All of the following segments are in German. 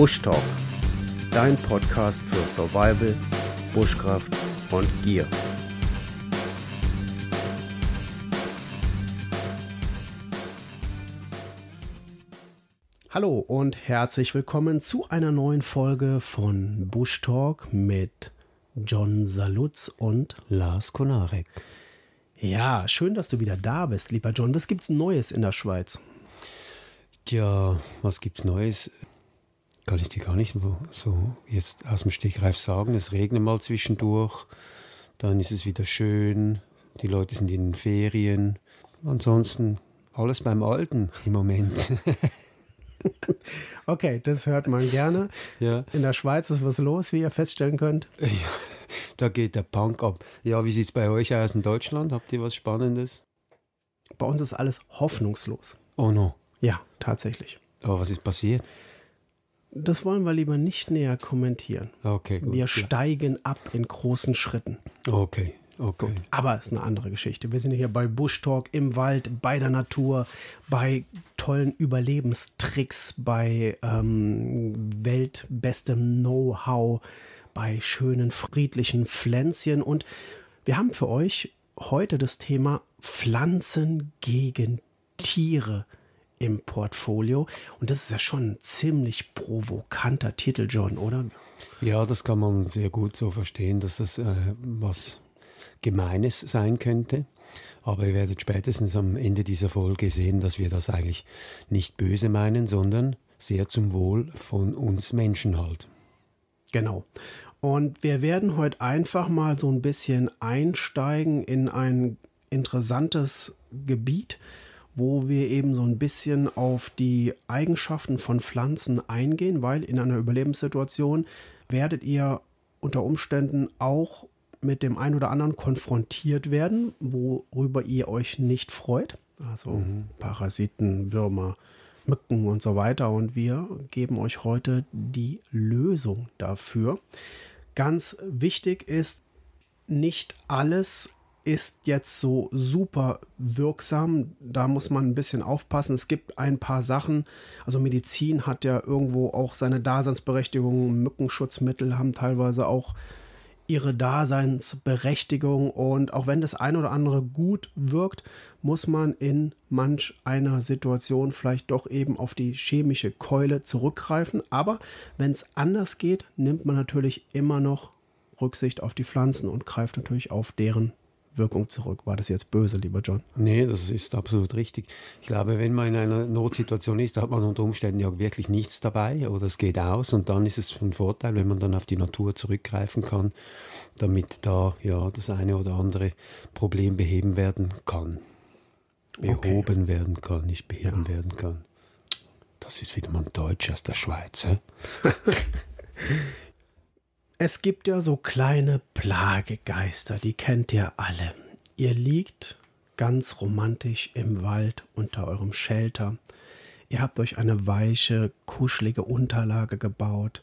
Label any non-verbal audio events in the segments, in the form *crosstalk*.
Bush Talk, dein Podcast für Survival, Bushcraft und Gier. Hallo und herzlich willkommen zu einer neuen Folge von Bush Talk mit John Salutz und Lars Konarek. Ja, schön, dass du wieder da bist, lieber John. Was gibt's Neues in der Schweiz? Tja, was gibt's Neues? kann ich dir gar nicht so jetzt aus dem Stegreif sagen. Es regnet mal zwischendurch, dann ist es wieder schön, die Leute sind in den Ferien. Ansonsten alles beim Alten im Moment. *laughs* Okay, das hört man gerne. Ja. In der Schweiz ist was los, wie ihr feststellen könnt. Ja, da geht der Punk ab. Ja, wie sieht es bei euch aus in Deutschland? Habt ihr was Spannendes? Bei uns ist alles hoffnungslos. Oh no. Ja, tatsächlich. Aber was ist passiert? Das wollen wir lieber nicht näher kommentieren. Okay, gut. Wir ja. steigen ab in großen Schritten. Okay, okay. Gut. Aber es ist eine andere Geschichte. Wir sind hier bei Bush Talk im Wald, bei der Natur, bei tollen Überlebenstricks, bei ähm, weltbestem Know-how, bei schönen, friedlichen Pflänzchen. Und wir haben für euch heute das Thema Pflanzen gegen Tiere im Portfolio. Und das ist ja schon ein ziemlich provokanter Titel, John, oder? Ja, das kann man sehr gut so verstehen, dass das äh, was Gemeines sein könnte. Aber ihr werdet spätestens am Ende dieser Folge sehen, dass wir das eigentlich nicht böse meinen, sondern sehr zum Wohl von uns Menschen halt. Genau. Und wir werden heute einfach mal so ein bisschen einsteigen in ein interessantes Gebiet, wo wir eben so ein bisschen auf die Eigenschaften von Pflanzen eingehen, weil in einer Überlebenssituation werdet ihr unter Umständen auch mit dem einen oder anderen konfrontiert werden, worüber ihr euch nicht freut. Also mhm. Parasiten, Würmer, Mücken und so weiter. Und wir geben euch heute die Lösung dafür. Ganz wichtig ist, nicht alles ist jetzt so super wirksam. Da muss man ein bisschen aufpassen. Es gibt ein paar Sachen. Also Medizin hat ja irgendwo auch seine Daseinsberechtigung. Mückenschutzmittel haben teilweise auch ihre Daseinsberechtigung. Und auch wenn das ein oder andere gut wirkt, muss man in manch einer Situation vielleicht doch eben auf die chemische Keule zurückgreifen. Aber wenn es anders geht, nimmt man natürlich immer noch Rücksicht auf die Pflanzen und greift natürlich auf deren Wirkung zurück. War das jetzt böse, lieber John? Nee, das ist absolut richtig. Ich glaube, wenn man in einer Notsituation ist, hat man unter Umständen ja wirklich nichts dabei oder es geht aus und dann ist es von Vorteil, wenn man dann auf die Natur zurückgreifen kann, damit da ja das eine oder andere Problem beheben werden kann. Behoben okay. werden kann, nicht beheben ja. werden kann. Das ist wieder mal ein Deutsch aus der Schweiz. Hä? *laughs* Es gibt ja so kleine Plagegeister, die kennt ihr alle. Ihr liegt ganz romantisch im Wald unter eurem Shelter. Ihr habt euch eine weiche, kuschelige Unterlage gebaut.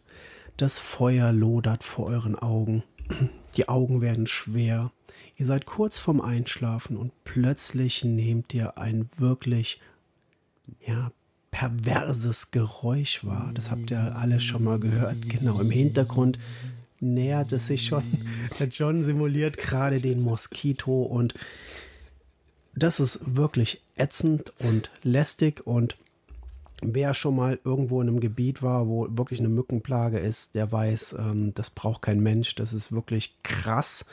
Das Feuer lodert vor euren Augen. Die Augen werden schwer. Ihr seid kurz vorm Einschlafen und plötzlich nehmt ihr ein wirklich ja, perverses Geräusch wahr. Das habt ihr alle schon mal gehört. Genau, im Hintergrund nähert es sich schon. Der John simuliert gerade den Moskito und das ist wirklich ätzend und lästig und Wer schon mal irgendwo in einem Gebiet war, wo wirklich eine Mückenplage ist, der weiß, ähm, das braucht kein Mensch. Das ist wirklich krass.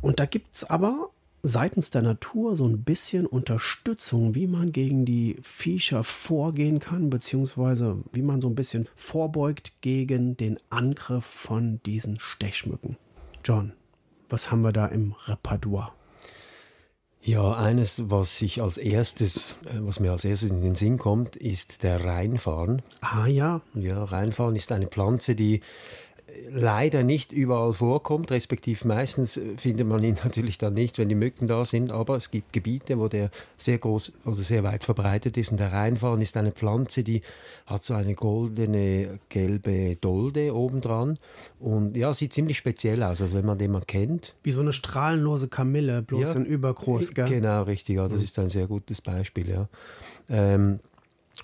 Und da gibt es aber seitens der Natur so ein bisschen Unterstützung, wie man gegen die Viecher vorgehen kann, beziehungsweise wie man so ein bisschen vorbeugt gegen den Angriff von diesen Stechmücken. John, was haben wir da im Repertoire? Ja, eines, was sich als erstes, äh, was mir als erstes in den Sinn kommt, ist der Reinfarn. Ah ja. Ja, Reinfarn ist eine Pflanze, die leider nicht überall vorkommt, respektive meistens äh, findet man ihn *laughs* natürlich dann nicht, wenn die Mücken da sind, aber es gibt Gebiete, wo der sehr groß oder sehr weit verbreitet ist und der Rheinfahren ist eine Pflanze, die hat so eine goldene, gelbe Dolde obendran und ja, sieht ziemlich speziell aus, also wenn man den mal kennt. Wie so eine strahlenlose Kamille, bloß ja, übergroß, gell? Genau, richtig, ja, das mhm. ist ein sehr gutes Beispiel, ja. Ähm,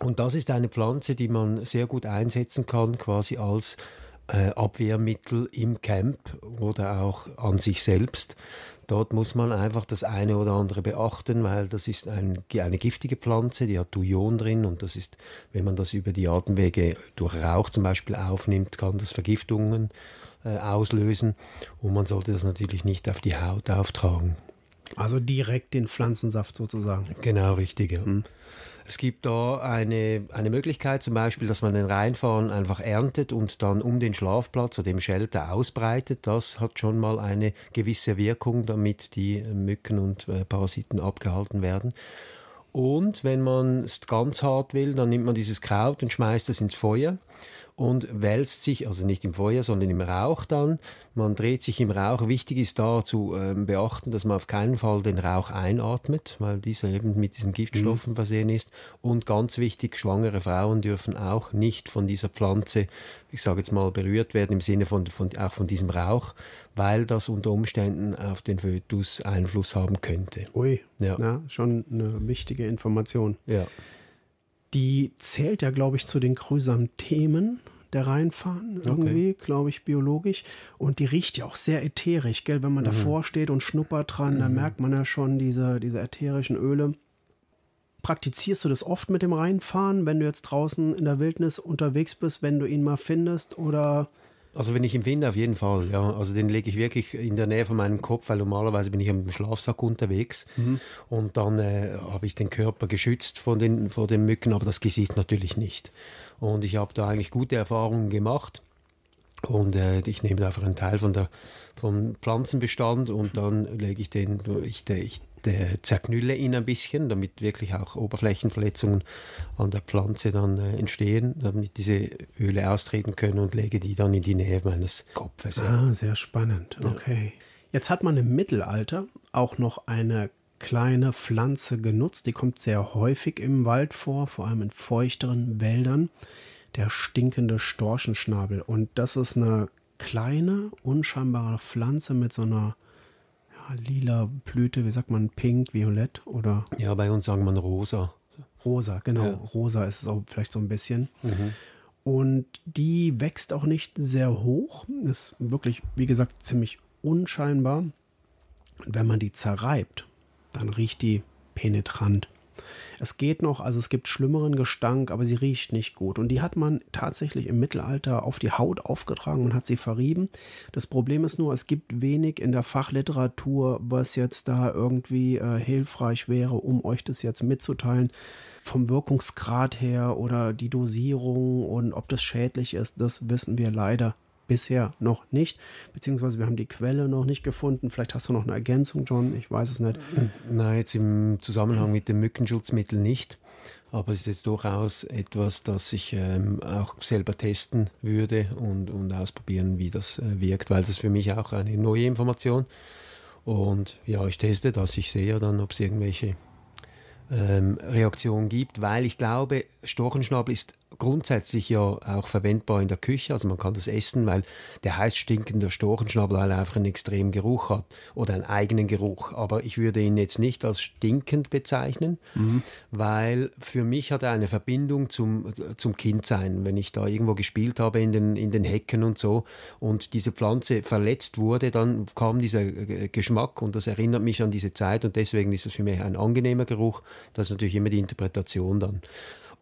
und das ist eine Pflanze, die man sehr gut einsetzen kann, quasi als äh, Abwehrmittel im Camp oder auch an sich selbst. Dort muss man einfach das eine oder andere beachten, weil das ist ein, eine giftige Pflanze, die hat Thujon drin und das ist, wenn man das über die Atemwege durch Rauch zum Beispiel aufnimmt, kann das Vergiftungen äh, auslösen und man sollte das natürlich nicht auf die Haut auftragen. Also direkt den Pflanzensaft sozusagen. Genau, richtig. Mhm. Es gibt da eine, eine Möglichkeit, zum Beispiel, dass man den Reinfahren einfach erntet und dann um den Schlafplatz oder dem Shelter ausbreitet. Das hat schon mal eine gewisse Wirkung, damit die Mücken und äh, Parasiten abgehalten werden. Und wenn man es ganz hart will, dann nimmt man dieses Kraut und schmeißt es ins Feuer und wälzt sich, also nicht im Feuer, sondern im Rauch dann. Man dreht sich im Rauch. Wichtig ist da zu äh, beachten, dass man auf keinen Fall den Rauch einatmet, weil dieser eben mit diesen Giftstoffen mhm. versehen ist. Und ganz wichtig, schwangere Frauen dürfen auch nicht von dieser Pflanze, ich sage jetzt mal, berührt werden, im Sinne von, von auch von diesem Rauch, weil das unter Umständen auf den Fötus Einfluss haben könnte. Ui, ja. Na, schon eine wichtige Information. Ja. Die zählt ja, glaube ich, zu den größeren Themen der Rheinfahren irgendwie, okay. glaube ich, biologisch. Und die riecht ja auch sehr ätherisch, gell? Wenn man mhm. davor steht und schnuppert dran, mhm. dann merkt man ja schon diese, diese ätherischen Öle. Praktizierst du das oft mit dem Rheinfahren, wenn du jetzt draußen in der Wildnis unterwegs bist, wenn du ihn mal findest? Oder also wenn ich ihn finde, auf jeden Fall. Ja. Also den lege ich wirklich in der Nähe von meinem Kopf, weil normalerweise bin ich mit dem Schlafsack unterwegs mhm. und dann äh, habe ich den Körper geschützt von den, vor den Mücken, aber das Gesicht natürlich nicht. Und ich habe da eigentlich gute Erfahrungen gemacht. Und äh, ich nehme da einfach einen Teil von der, vom Pflanzenbestand und dann lege ich den, ich, ich äh, zerknülle ihn ein bisschen, damit wirklich auch Oberflächenverletzungen an der Pflanze dann äh, entstehen, damit diese Öle austreten können und lege die dann in die Nähe meines Kopfes. Ah, sehr spannend. Okay. Ja. Jetzt hat man im Mittelalter auch noch eine kleine Pflanze genutzt. Die kommt sehr häufig im Wald vor, vor allem in feuchteren Wäldern. Der stinkende Storchenschnabel. Und das ist eine kleine, unscheinbare Pflanze mit so einer lila Blüte, wie sagt man, pink, violett oder? Ja, bei uns sagen man rosa. Rosa, genau. Ja. Rosa ist es auch vielleicht so ein bisschen. Mhm. Und die wächst auch nicht sehr hoch, ist wirklich, wie gesagt, ziemlich unscheinbar. Und wenn man die zerreibt, dann riecht die penetrant. Es geht noch, also es gibt schlimmeren Gestank, aber sie riecht nicht gut. Und die hat man tatsächlich im Mittelalter auf die Haut aufgetragen und hat sie verrieben. Das Problem ist nur, es gibt wenig in der Fachliteratur, was jetzt da irgendwie äh, hilfreich wäre, um euch das jetzt mitzuteilen vom Wirkungsgrad her oder die Dosierung und ob das schädlich ist, das wissen wir leider bisher noch nicht, beziehungsweise wir haben die Quelle noch nicht gefunden. Vielleicht hast du noch eine Ergänzung, John, ich weiß es nicht. Nein, jetzt im Zusammenhang mit dem Mückenschutzmittel nicht, aber es ist jetzt durchaus etwas, das ich ähm, auch selber testen würde und, und ausprobieren, wie das äh, wirkt, weil das für mich auch eine neue Information und ja, ich teste das, ich sehe ja dann, ob es irgendwelche ähm, Reaktionen gibt, weil ich glaube, Storchenschnabel ist grundsätzlich ja auch verwendbar in der Küche. Also man kann das essen, weil der heiß stinkende Storchenschnabel halt einfach einen extremen Geruch hat oder einen eigenen Geruch. Aber ich würde ihn jetzt nicht als stinkend bezeichnen, mhm. weil für mich hat er eine Verbindung zum, zum Kindsein. Wenn ich da irgendwo gespielt habe in den, in den Hecken und so und diese Pflanze verletzt wurde, dann kam dieser Geschmack und das erinnert mich an diese Zeit und deswegen ist es für mich ein angenehmer Geruch. Das ist natürlich immer die Interpretation dann.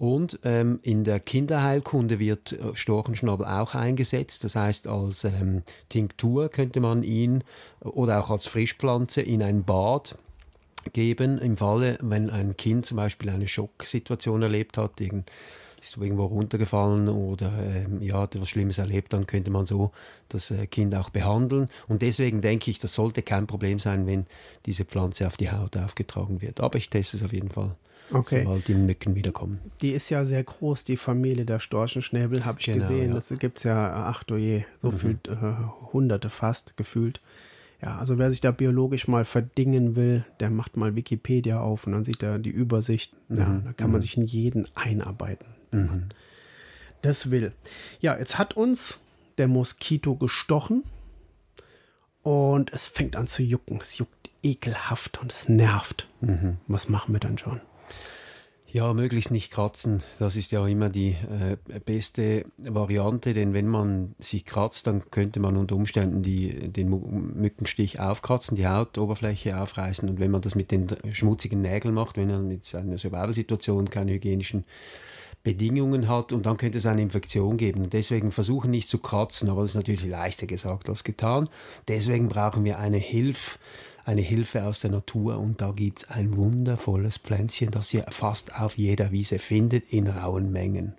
Und ähm, in der Kinderheilkunde wird äh, Storchenschnabel auch eingesetzt. Das heißt, als ähm, Tinktur könnte man ihn äh, oder auch als Frischpflanze in ein Bad geben, im Falle, wenn ein Kind zum Beispiel eine Schocksituation erlebt hat, irgend, ist irgendwo runtergefallen oder ähm, ja, hat etwas Schlimmes erlebt, dann könnte man so das äh, Kind auch behandeln. Und deswegen denke ich, das sollte kein Problem sein, wenn diese Pflanze auf die Haut aufgetragen wird. Aber ich teste es auf jeden Fall okay. sobald die Mücken wiederkommen. Die ist ja sehr groß, die Familie der Storchenschnäbel, habe ich genau, gesehen. Ja. Das gibt es ja, äh, ach du je, so mhm. viel äh, Hunderte fast gefühlt. Ja, also wer sich da biologisch mal verdingen will, der macht mal Wikipedia auf und dann sieht er die Übersicht. Ja, mhm. Da kann man mhm. sich in jeden einarbeiten, wenn mhm. man das will. Ja, jetzt hat uns der Moskito gestochen und es fängt an zu jucken. Es juckt ekelhaft und es nervt. Mhm. Was machen wir dann schon? Ja, möglichst nicht kratzen. Das ist ja immer die äh, beste Variante, denn wenn man sich kratzt, dann könnte man unter Umständen die, den Mückenstich aufkratzen, die Hautoberfläche aufreißen. Und wenn man das mit den schmutzigen Nägeln macht, wenn man mit einer Survival-Situation keine hygienischen Bedingungen hat, und dann könnte es eine Infektion geben. deswegen versuchen nicht zu kratzen, aber das ist natürlich leichter gesagt als getan. Deswegen brauchen wir eine Hilfe eine Hilfe aus der Natur und da gibt es ein wundervolles Pflänzchen, das ihr fast auf jeder Wiese findet in rauen Mengen.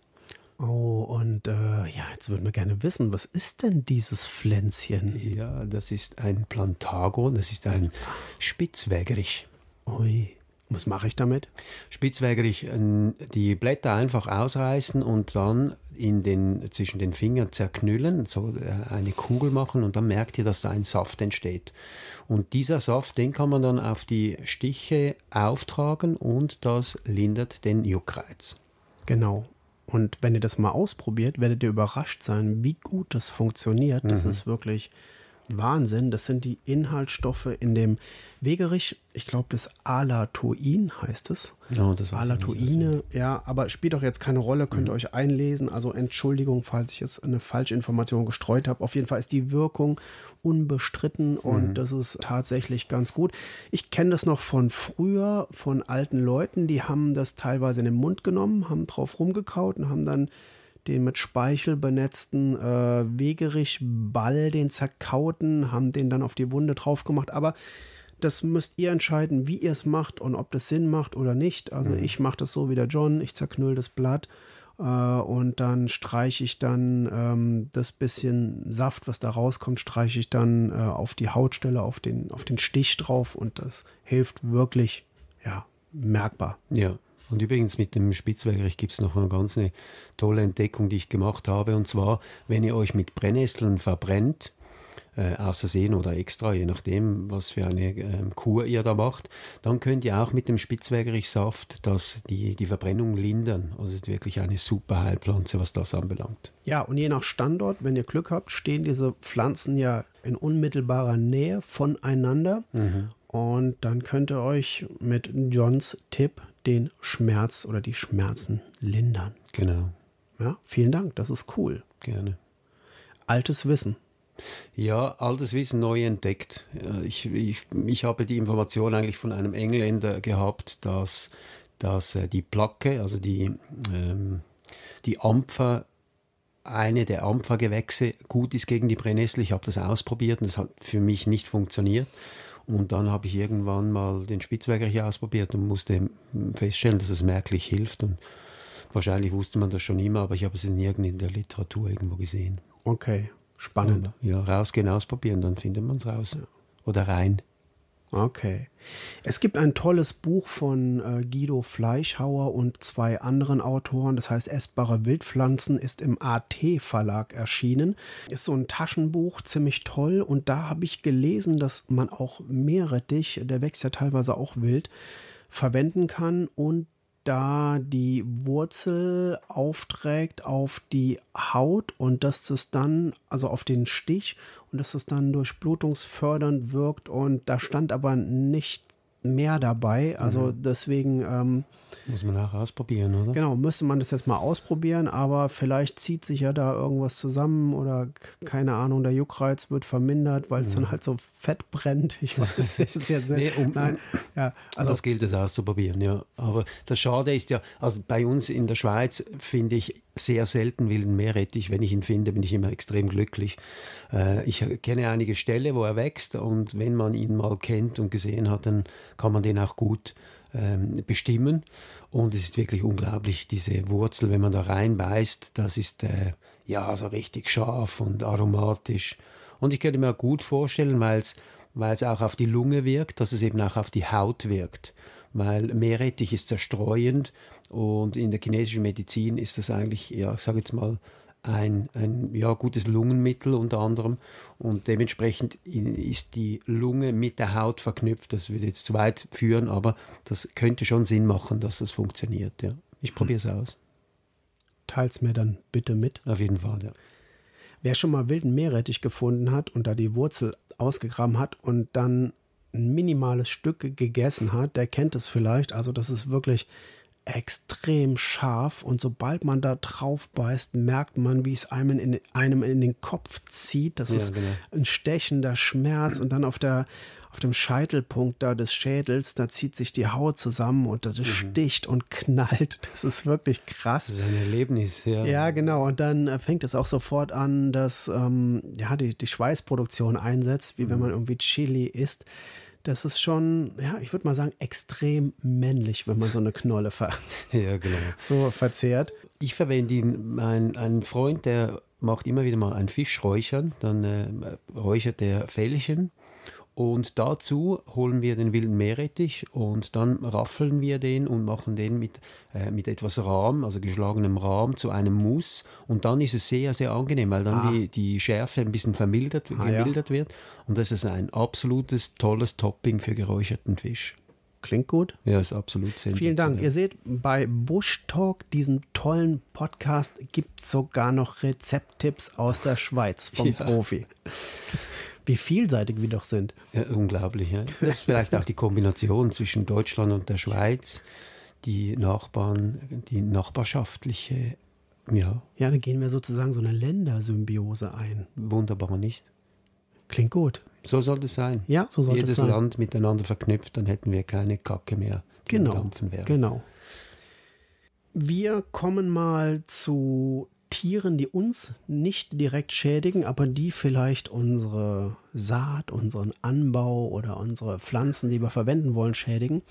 Oh, und äh, ja, jetzt würden wir gerne wissen, was ist denn dieses Pflänzchen? Ja, das ist ein Plantago, das ist ein Spitzwägerich. Ui. Was mache ich damit? Spitzwegerich ähm, die Blätter einfach ausreißen und dann in den, zwischen den Fingern zerknüllen, so äh, eine Kugel machen und dann merkt ihr, dass da ein Saft entsteht. Und dieser Saft, den kann man dann auf die Stiche auftragen und das lindert den Juckreiz. Genau. Und wenn ihr das mal ausprobiert, werdet ihr überrascht sein, wie gut das funktioniert. Das mhm. ist wirklich Wahnsinn. Das sind die Inhaltsstoffe in dem Wegerich, ich glaube, das Alatoin heißt es. No, das Alatoine, ja, aber spielt auch jetzt keine Rolle, könnt ihr mhm. euch einlesen. Also Entschuldigung, falls ich jetzt eine falsche Information gestreut habe. Auf jeden Fall ist die Wirkung unbestritten und mhm. das ist tatsächlich ganz gut. Ich kenne das noch von früher, von alten Leuten, die haben das teilweise in den Mund genommen, haben drauf rumgekaut und haben dann den mit Speichel benetzten äh, Wegerichball, den zerkauten, haben den dann auf die Wunde drauf gemacht. Aber das müsst ihr entscheiden, wie ihr es macht und ob das Sinn macht oder nicht. Also mhm. ich mache das so wie der John, ich zerknüll das Blatt äh, und dann streiche ich dann ähm, das bisschen Saft, was da rauskommt, streiche ich dann äh, auf die Hautstelle, auf den, auf den Stich drauf und das hilft wirklich, ja, merkbar. Ja. Und übrigens mit dem Spitzwegerich gibt es noch eine ganz eine tolle Entdeckung, die ich gemacht habe. Und zwar, wenn ihr euch mit Brennnesseln verbrennt, äh, außersehen oder extra, je nachdem, was für eine äh, Kur ihr da macht, dann könnt ihr auch mit dem Spitzwegerichsaft saft die, die Verbrennung lindern. Also ist wirklich eine super Heilpflanze, was das anbelangt. Ja, und je nach Standort, wenn ihr Glück habt, stehen diese Pflanzen ja in unmittelbarer Nähe voneinander. Mhm. Und dann könnt ihr euch mit Johns Tipp den Schmerz oder die Schmerzen lindern. Genau. Ja, vielen Dank, das ist cool. Gerne. Altes Wissen. Ja, altes Wissen neu entdeckt. Ich, ich, ich habe die Information eigentlich von einem Engländer gehabt, dass, dass äh, die Placke, also die, ähm, die Ampfer, eine der Ampfergewächse gut ist gegen die Brennnessel. Ich habe das ausprobiert und das hat für mich nicht funktioniert. Und dann habe ich irgendwann mal den Spitzweger hier ausprobiert und musste feststellen, dass es merklich hilft. Und wahrscheinlich wusste man das schon immer, aber ich habe es in der Literatur irgendwo gesehen. Okay, spannend. Und, ja, rausgehen, ausprobieren, dann findet man es raus. Oder rein. Okay. Es gibt ein tolles Buch von äh, Guido Fleischhauer und zwei anderen Autoren, das heißt Essbare Wildpflanzen, ist im AT-Verlag erschienen. Ist so ein Taschenbuch, ziemlich toll. Und da habe ich gelesen, dass man auch Meerrettich, der wächst ja teilweise auch wild, verwenden kann und da die Wurzel aufträgt auf die Haut und dass das dann, also auf den Stich und dass es das dann durchblutungsfördernd wirkt und da stand aber nicht mehr dabei. Also mhm. deswegen. Ähm, Muss man nachher ausprobieren, oder? Genau, müsste man das jetzt mal ausprobieren, aber vielleicht zieht sich ja da irgendwas zusammen oder keine Ahnung, der Juckreiz wird vermindert, weil es mhm. dann halt so fett brennt. *laughs* Ich weiß *laughs* es jetzt nicht. nee, um, Nein. Ja, also das gilt es auszuprobieren, ja. Aber das Schade ist ja, also bei uns in der Schweiz finde ich, sehr selten wilden Meerrettich. Wenn ich ihn finde, bin ich immer extrem glücklich. Äh, ich kenne einige Ställe, wo er wächst und wenn man ihn mal kennt und gesehen hat, dann kann man den auch gut ähm, bestimmen. Und es ist wirklich unglaublich, diese Wurzel, wenn man da reinbeißt, das ist äh, ja so richtig scharf und aromatisch. Und ich könnte mir gut vorstellen, weil es weil es auch auf die Lunge wirkt, dass es eben auch auf die Haut wirkt weil Meerrettich ist zerstreuend und in der chinesischen Medizin ist das eigentlich, ja, ich sage jetzt mal, ein, ein ja, gutes Lungenmittel unter anderem und dementsprechend ist die Lunge mit der Haut verknüpft. Das würde jetzt zu weit führen, aber das könnte schon Sinn machen, dass das funktioniert. Ja. Ich probiere es hm. aus. Teils mir dann bitte mit. Auf jeden Fall, ja. Wer schon mal wilden Meerrettich gefunden hat und da die Wurzel ausgegraben hat und dann ein minimales Stück gegessen hat, der kennt es vielleicht. Also das ist wirklich extrem scharf und sobald man da drauf beißt, merkt man, wie es einem in, einem in den Kopf zieht. Das ja, ist genau. ein stechender Schmerz und dann auf der auf dem Scheitelpunkt da des Schädels, da zieht sich die Haut zusammen und das mhm. sticht und knallt. Das ist wirklich krass. Das ist ein Erlebnis, ja. Ja, genau. Und dann äh, fängt es auch sofort an, dass ähm, ja, die, die Schweißproduktion einsetzt, wie mhm. wenn man irgendwie Chili isst das ist schon, ja, ich würde mal sagen, extrem männlich, wenn man so eine Knolle ver *laughs* ja, genau. so verzehrt. Ich verwende ihn, mein, einen Freund, der macht immer wieder mal einen Fisch räuchern, dann äh, räuchert er Fällchen und dazu holen wir den wilden Meerrettich und dann raffeln wir den und machen den mit, äh, mit etwas Rahm, also geschlagenem Rahm, zu einem Mousse. Und dann ist es sehr, sehr angenehm, weil dann ah. die, die Schärfe ein bisschen vermildert ah, gemildert ja. wird. Und das ist ein absolutes, tolles Topping für geräucherten Fisch. Klingt gut. Ja, ist absolut sinnvoll. Vielen Dank. Ihr seht, bei Bush Talk, diesem tollen Podcast, gibt es sogar noch Rezepttipps aus der Schweiz vom *laughs* ja. Profi wie vielseitig wir doch sind. Ja, unglaublich. Ja. Das ist vielleicht auch die Kombination zwischen Deutschland und der Schweiz, die Nachbarn, die nachbarschaftliche. Ja. ja, dann gehen wir sozusagen so eine Ländersymbiose ein. Wunderbar, nicht? Klingt gut. So sollte es sein. Ja, so sollte Jedes es sein. Jedes Land miteinander verknüpft, dann hätten wir keine Kacke mehr, die genau, dampfen werden. Genau. Wir kommen mal zu Tieren, die uns nicht direkt schädigen, aber die vielleicht unsere Saat, unseren Anbau oder unsere Pflanzen, die wir verwenden wollen, schädigen.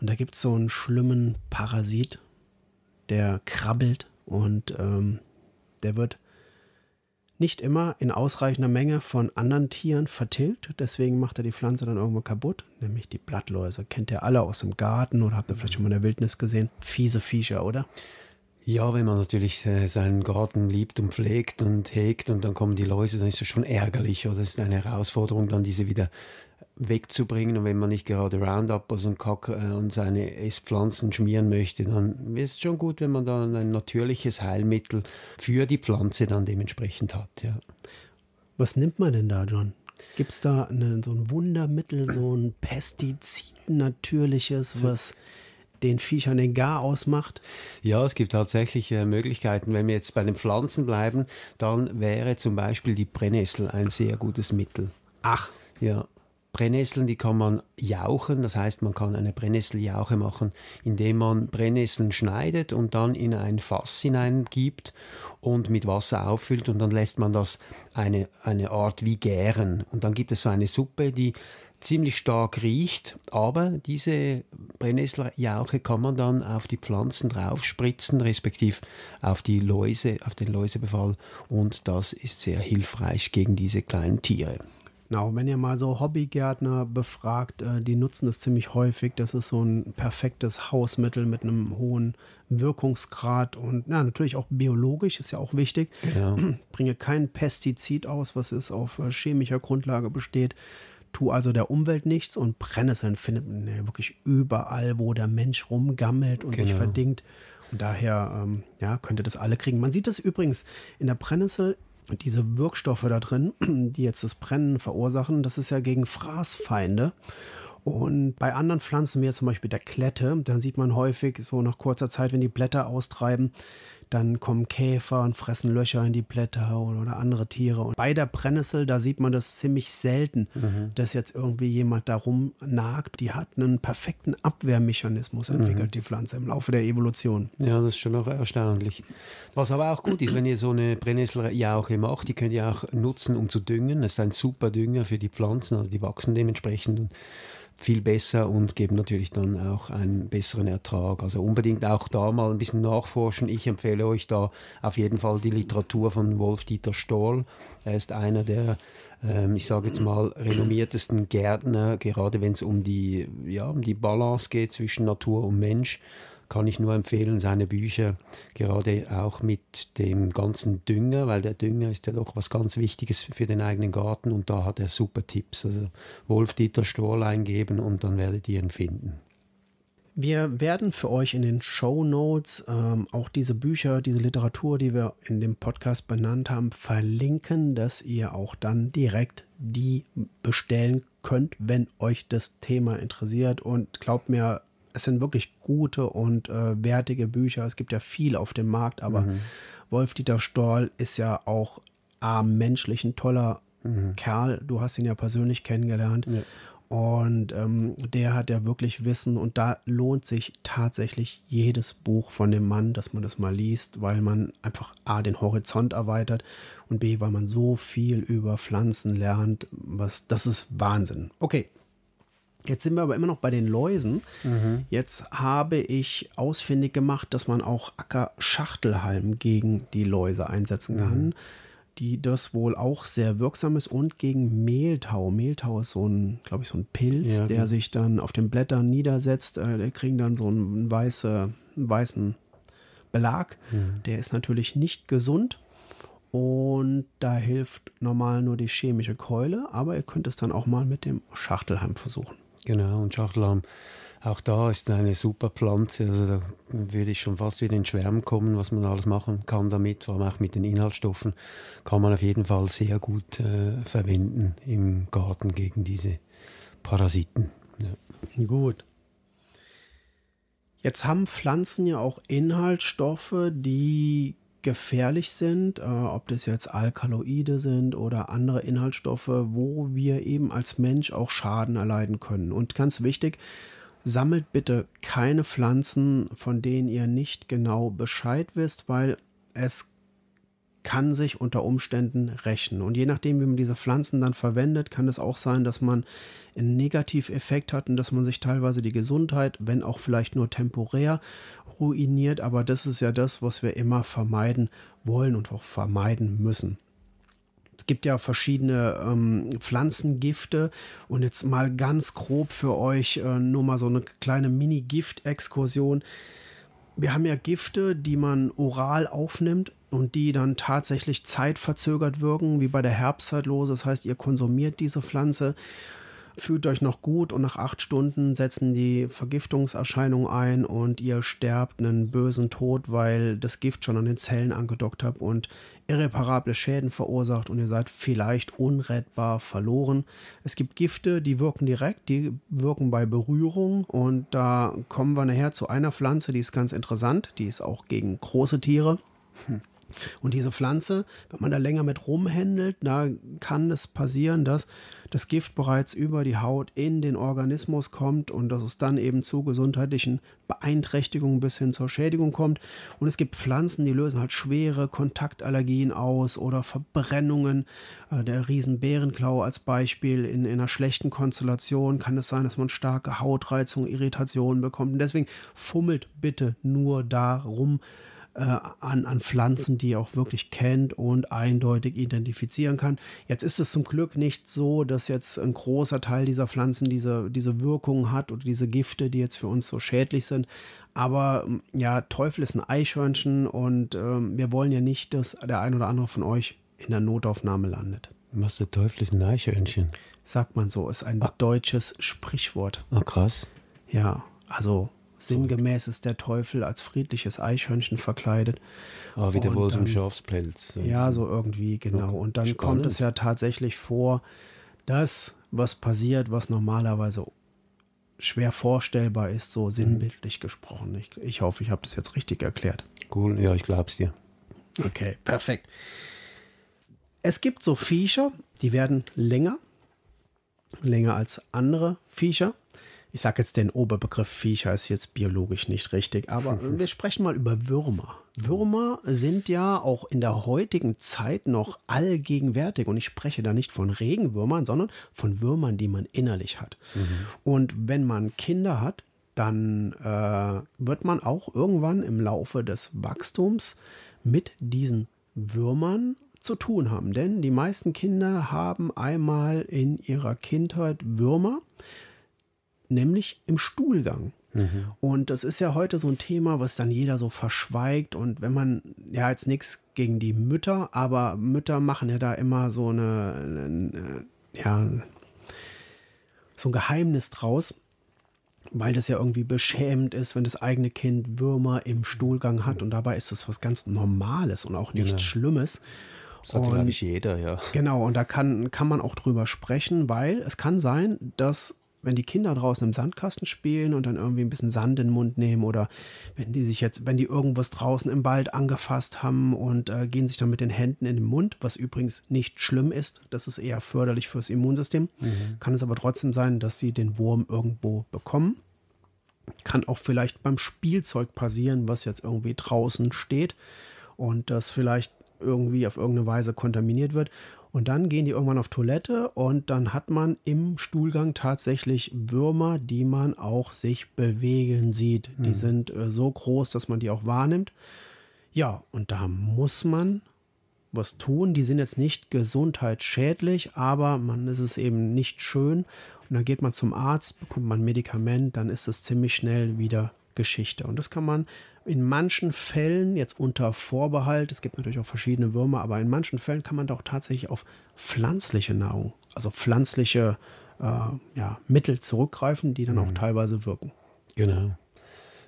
Und da gibt es so einen schlimmen Parasit, der krabbelt und ähm, der wird nicht immer in ausreichender Menge von anderen Tieren vertilgt. Deswegen macht er die Pflanze dann irgendwo kaputt, nämlich die Blattläuse. Kennt ihr alle aus dem Garten oder habt ihr vielleicht mhm. schon mal in der Wildnis gesehen? Fiese Viecher, oder? Ja, wenn man natürlich äh, seinen Garten liebt und pflegt und hegt und dann kommen die Läuse, dann ist das schon ärgerlich oder es ist eine Herausforderung, dann diese wieder wegzubringen. Und wenn man nicht gerade Rounduppers und Kack äh, und seine Esspflanzen schmieren möchte, dann ist es schon gut, wenn man dann ein natürliches Heilmittel für die Pflanze dann dementsprechend hat. Ja. Was nimmt man denn da, John? Gibt es da eine, so ein Wundermittel, so ein Pestizid natürliches, was den Viechern den Garaus macht? Ja, es gibt tatsächlich äh, Möglichkeiten. Wenn wir jetzt bei den Pflanzen bleiben, dann wäre zum Beispiel die Brennnessel ein sehr gutes Mittel. Ach. Ja, Brennnesseln, die kann man jauchen, das heißt, man kann eine Brennnesseljauche machen, indem man Brennnesseln schneidet und dann in ein Fass hineingibt und mit Wasser auffüllt und dann lässt man das eine, eine Art wie gären. Und dann gibt es so eine Suppe, die ziemlich stark riecht, aber diese Brennnesseljauche kann man dann auf die Pflanzen draufspritzen, respektive auf die Läuse, auf den Läusebefall und das ist sehr hilfreich gegen diese kleinen Tiere. Genau, wenn ihr mal so Hobbygärtner befragt, äh, die nutzen das ziemlich häufig. Das ist so ein perfektes Hausmittel mit einem hohen Wirkungsgrad und ja, natürlich auch biologisch, ist ja auch wichtig. Ja. Genau. *clears throat* Bringe kein Pestizid aus, was ist auf äh, chemischer Grundlage besteht. Tu also der Umwelt nichts und Brennnesseln findet man ja wirklich überall, wo der Mensch rumgammelt und genau. sich verdingt. Und daher ähm, ja, könnt das alle kriegen. Man sieht es übrigens in der Brennnessel, diese Wirkstoffe da drin, *clears throat* die jetzt das Brennen verursachen, das ist ja gegen Fraßfeinde. Und bei anderen Pflanzen, wie jetzt zum Beispiel der Klette, dann sieht man häufig so nach kurzer Zeit, wenn die Blätter austreiben, dann kommen Käfer und fressen Löcher in die Blätter oder andere Tiere. Und bei der Brennnessel, da sieht man das ziemlich selten, mhm. dass jetzt irgendwie jemand darum nagt. Die hat einen perfekten Abwehrmechanismus mhm. entwickelt, mhm. die Pflanze, im Laufe der Evolution. Ja, das ist schon auch erstaunlich. Was aber auch gut ist, wenn ihr so eine Brennnesseljauche macht, die könnt ihr auch nutzen, um zu düngen. Das ist ein super Dünger für die Pflanzen, also die wachsen dementsprechend. Und viel besser und geben natürlich dann auch einen besseren Ertrag. Also unbedingt auch da mal ein bisschen nachforschen. Ich empfehle euch da auf jeden Fall die Literatur von Wolf-Dieter Stoll. Er ist einer der ähm, ich sage jetzt mal, renommiertesten Gärtner, gerade wenn es um die, ja, um die Balance geht zwischen Natur und Mensch kann ich nur empfehlen, seine Bücher, gerade auch mit dem ganzen Dünger, weil der Dünger ist ja doch was ganz Wichtiges für den eigenen Garten und da hat er super Tipps. Also Wolf-Dieter Stohl eingeben und dann werdet ihr ihn finden. Wir werden für euch in den Show Notes ähm, auch diese Bücher, diese Literatur, die wir in dem Podcast benannt haben, verlinken, dass ihr auch dann direkt die bestellen könnt, wenn euch das Thema interessiert. Und glaubt mir, es sind wirklich gute und äh, wertige Bücher. Es gibt ja viel auf dem Markt, aber mhm. Wolf-Dieter Storl ist ja auch arm menschlich ein toller mhm. Kerl. Du hast ihn ja persönlich kennengelernt. Ja. Und ähm, der hat ja wirklich Wissen und da lohnt sich tatsächlich jedes Buch von dem Mann, dass man das mal liest, weil man einfach A, den Horizont erweitert und B, weil man so viel über Pflanzen lernt. Was, das ist Wahnsinn. Okay, Jetzt sind wir aber immer noch bei den Läusen. Mhm. Jetzt habe ich ausfindig gemacht, dass man auch Acker-Schachtelhalm gegen die Läuse einsetzen kann, mhm. die das wohl auch sehr wirksam ist und gegen Mehltau. Mehltau ist so ein, glaube ich, so ein Pilz, ja, der genau. sich dann auf den Blättern niedersetzt. Äh, kriegen dann so einen, weiße, einen weißen Belag. Mhm. Der ist natürlich nicht gesund. Und da hilft normal nur die chemische Keule, aber ihr könnt es dann auch mal mit dem Schachtelheim versuchen. Genau, und Schachtelhalm, auch da ist eine super Pflanze. Also da würde ich schon fast wieder in Schwärmen kommen, was man alles machen kann damit, vor allem auch mit den Inhaltsstoffen, kann man auf jeden Fall sehr gut äh, verwenden im Garten gegen diese Parasiten. Ja. Gut. Jetzt haben Pflanzen ja auch Inhaltsstoffe, die gefährlich sind, äh, ob das jetzt Alkaloide sind oder andere Inhaltsstoffe, wo wir eben als Mensch auch Schaden erleiden können. Und ganz wichtig, sammelt bitte keine Pflanzen, von denen ihr nicht genau Bescheid wisst, weil es kann sich unter Umständen rächen. Und je nachdem, wie man diese Pflanzen dann verwendet, kann es auch sein, dass man einen Negativeffekt hat und dass man sich teilweise die Gesundheit, wenn auch vielleicht nur temporär, ruiniert. Aber das ist ja das, was wir immer vermeiden wollen und auch vermeiden müssen. Es gibt ja verschiedene ähm, Pflanzengifte und jetzt mal ganz grob für euch äh, nur mal so eine kleine Mini-Gift-Exkursion. Wir haben ja Gifte, die man oral aufnimmt und die dann tatsächlich zeitverzögert wirken, wie bei der Herbstzeitlose. Das heißt, ihr konsumiert diese Pflanze, fühlt euch noch gut und nach acht Stunden setzen die Vergiftungserscheinungen ein und ihr sterbt einen bösen Tod, weil das Gift schon an den Zellen angedockt hat und irreparable Schäden verursacht und ihr seid vielleicht unrettbar verloren. Es gibt Gifte, die wirken direkt, die wirken bei Berührung und da kommen wir nachher zu einer Pflanze, die ist ganz interessant, die ist auch gegen große Tiere. Hm. Und diese Pflanze, wenn man da länger mit rumhändelt, da kann es passieren, dass das Gift bereits über die Haut in den Organismus kommt und dass es dann eben zu gesundheitlichen Beeinträchtigungen bis hin zur Schädigung kommt. Und es gibt Pflanzen, die lösen halt schwere Kontaktallergien aus oder Verbrennungen. Äh, der Riesenbärenklau als Beispiel in, in einer schlechten Konstellation kann es sein, dass man starke Hautreizung, Irritationen bekommt. Und deswegen fummelt bitte nur darum äh, an, an Pflanzen, die ihr auch wirklich kennt und eindeutig identifizieren kann. Jetzt ist es zum Glück nicht so, dass jetzt ein großer Teil dieser Pflanzen diese, diese Wirkung hat oder diese Gifte, die jetzt für uns so schädlich sind. Aber ähm, ja, Teufel ist ein Eichhörnchen und ähm, wir wollen ja nicht, dass der ein oder andere von euch in der Notaufnahme landet. Was der Teufel ist ein Eichhörnchen? Sagt man so, ist ein Ach. deutsches Sprichwort. Ah, krass. Ja, also Sinngemäß ist der Teufel als friedliches Eichhörnchen verkleidet. Ah, wie der Wolf im ähm, Schafspelz. Ja, so irgendwie, genau. Und dann Spannend. kommt es ja tatsächlich vor, dass was passiert, was normalerweise schwer vorstellbar ist, so mhm. sinnbildlich gesprochen. Ich, ich hoffe, ich habe das jetzt richtig erklärt. Cool, ja, ich glaube es dir. Okay, perfekt. Es gibt so Viecher, die werden länger, länger als andere Viecher ich sage jetzt den Oberbegriff Viecher, ist jetzt biologisch nicht richtig, aber *laughs* wir sprechen mal über Würmer. Würmer sind ja auch in der heutigen Zeit noch allgegenwärtig und ich spreche da nicht von Regenwürmern, sondern von Würmern, die man innerlich hat. Mhm. Und wenn man Kinder hat, dann äh, wird man auch irgendwann im Laufe des Wachstums mit diesen Würmern zu tun haben. Denn die meisten Kinder haben einmal in ihrer Kindheit Würmer, nämlich im Stuhlgang. Mhm. Und das ist ja heute so ein Thema, was dann jeder so verschweigt. Und wenn man, ja, jetzt nichts gegen die Mütter, aber Mütter machen ja da immer so eine, eine ja, so ein Geheimnis draus weil das ja irgendwie beschämend ist, wenn das eigene Kind Würmer im Stuhlgang hat und dabei ist das was ganz Normales und auch nichts genau. Schlimmes. Das hat und, nicht jeder, ja. Genau, und da kann, kann man auch drüber sprechen, weil es kann sein, dass wenn die Kinder draußen im Sandkasten spielen und dann irgendwie ein bisschen Sand in den Mund nehmen oder wenn die sich jetzt, wenn die irgendwas draußen im Wald angefasst haben und äh, gehen sich dann mit den Händen in den Mund, was übrigens nicht schlimm ist, das ist eher förderlich fürs Immunsystem, mhm. kann es aber trotzdem sein, dass sie den Wurm irgendwo bekommen. Kann auch vielleicht beim Spielzeug passieren, was jetzt irgendwie draußen steht und das vielleicht irgendwie auf irgendeine Weise kontaminiert wird. Und dann gehen die irgendwann auf Toilette und dann hat man im Stuhlgang tatsächlich Würmer, die man auch sich bewegen sieht. Die mhm. sind äh, so groß, dass man die auch wahrnimmt. Ja, und da muss man was tun. Die sind jetzt nicht gesundheitsschädlich, aber man ist es eben nicht schön. Und dann geht man zum Arzt, bekommt man ein Medikament, dann ist es ziemlich schnell wieder Geschichte. Und das kann man in manchen Fällen, jetzt unter Vorbehalt, es gibt natürlich auch verschiedene Würmer, aber in manchen Fällen kann man doch tatsächlich auf pflanzliche Nahrung, also pflanzliche äh, ja, Mittel zurückgreifen, die dann mhm. auch teilweise wirken. Genau.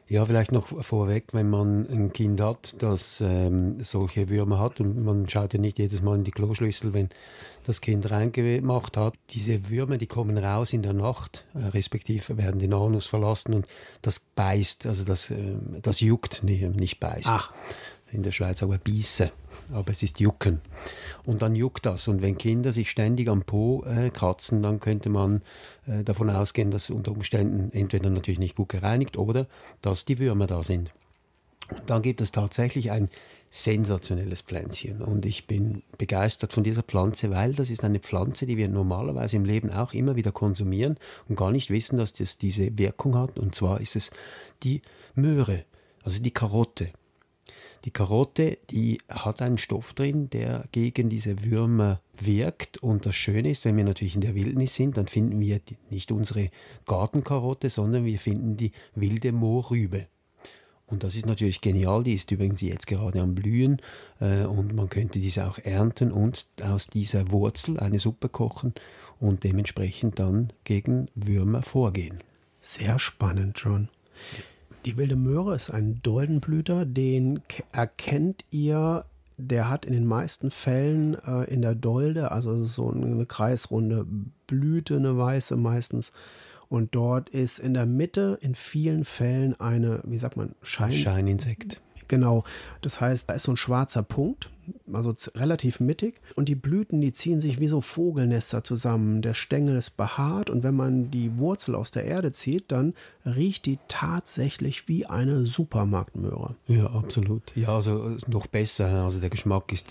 Ja, vielleicht noch vorweg, wenn man ein Kind hat, das ähm, solche Würmer hat und man schaut ja nicht jedes Mal in die Kloschlüssel, wenn das Kind reingemacht hat. Diese Würmer, die kommen raus in der Nacht, äh, respektive werden den Anus verlassen und das beißt, also das, äh, das juckt, nee, nicht beißt. Ach in der Schweiz aber beißen aber es ist Jucken. Und dann juckt das. Und wenn Kinder sich ständig am Po äh, kratzen, dann könnte man äh, davon ausgehen, dass unter Umständen entweder natürlich nicht gut gereinigt oder dass die Würmer da sind. Und dann gibt es tatsächlich ein sensationelles Pflänzchen. Und ich bin begeistert von dieser Pflanze, weil das ist eine Pflanze, die wir normalerweise im Leben auch immer wieder konsumieren und gar nicht wissen, dass das diese Wirkung hat. Und zwar ist es die Möhre, also die Karotte. Die Karotte, die hat einen Stoff drin, der gegen diese Würmer wirkt. Und das Schöne ist, wenn wir natürlich in der Wildnis sind, dann finden wir nicht unsere Gartenkarotte, sondern wir finden die wilde Moorrübe. Und das ist natürlich genial, die ist übrigens jetzt gerade am Blühen äh, und man könnte diese auch ernten und aus dieser Wurzel eine Suppe kochen und dementsprechend dann gegen Würmer vorgehen. Sehr spannend, John. Die wilde Möhre ist ein Doldenblüter, den erkennt ihr der hat in den meisten Fällen äh, in der Dolde, also so eine kreisrunde Blüte, eine weiße meistens. Und dort ist in der Mitte in vielen Fällen eine, wie sagt man, Schein Scheininsekt. Genau. Das heißt, da ist so ein schwarzer Punkt also relativ mittig. Und die Blüten, die ziehen sich wie so Vogelnester zusammen. Der Stängel ist behaart und wenn man die Wurzel aus der Erde zieht, dann riecht die tatsächlich wie eine Supermarktmöhre. Ja, absolut. Ja, also äh, noch besser. Ne? Also der Geschmack ist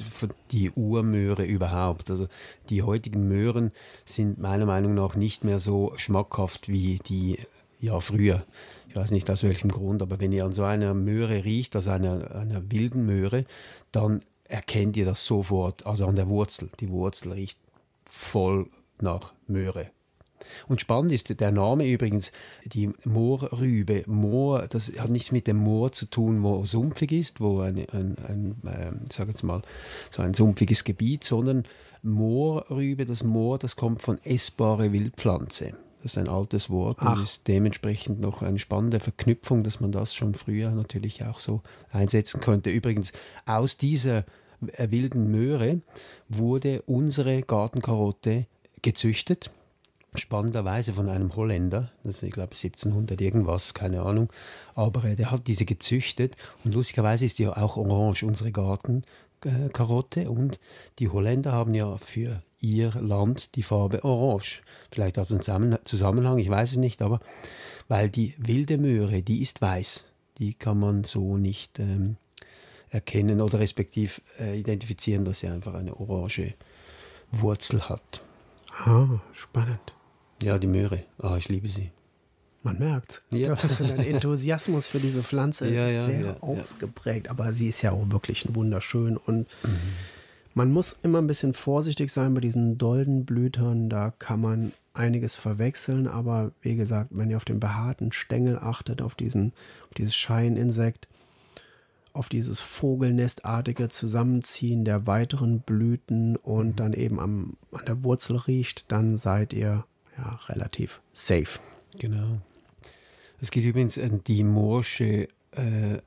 die Urmöhre überhaupt. Also die heutigen Möhren sind meiner Meinung nach nicht mehr so schmackhaft wie die ja früher. Ich weiß nicht aus welchem Grund, aber wenn ihr an so einer Möhre riecht, also einer, einer wilden Möhre, dann erkennt ihr das sofort, also an der Wurzel. Die Wurzel riecht voll nach Möhre. Und spannend ist der Name übrigens, die Moorrübe. Moor, das hat nichts mit dem Moor zu tun, wo sumpfig ist, wo ein, ein, ein äh, sag jetzt mal, so ein sumpfiges Gebiet, sondern Moorrübe, das Moor, das kommt von essbare Wildpflanze. Das ist ein altes Wort Ach. und ist dementsprechend noch eine spannende Verknüpfung, dass man das schon früher natürlich auch so einsetzen könnte. Übrigens, aus dieser wilden Möhre wurde unsere Gartenkarotte gezüchtet. Spannenderweise von einem Holländer, das ist, ich glaube 1700 irgendwas, keine Ahnung. Aber äh, der hat diese gezüchtet und lustigerweise ist die auch orange, unsere Garten, äh, Karotte und die Holländer haben ja für ihr Land die Farbe Orange. Vielleicht aus einem Zusammenhang, ich weiß es nicht, aber weil die wilde Möhre, die ist weiß. Die kann man so nicht ähm, erkennen oder respektiv äh, identifizieren, dass sie einfach eine orange Wurzel hat. Ah, spannend. Ja, die Möhre. Ah, ich liebe sie. Man merkt, ja. dein Enthusiasmus für diese Pflanze *laughs* ja, ist sehr ja, ausgeprägt, aber sie ist ja auch wirklich wunderschön und mhm. man muss immer ein bisschen vorsichtig sein bei diesen Doldenblütern, da kann man einiges verwechseln, aber wie gesagt, wenn ihr auf den behaarten Stängel achtet, auf, diesen, auf dieses Scheininsekt, auf dieses Vogelnestartige Zusammenziehen der weiteren Blüten und mhm. dann eben am, an der Wurzel riecht, dann seid ihr ja relativ safe. Genau. Es gibt übrigens die morsche äh,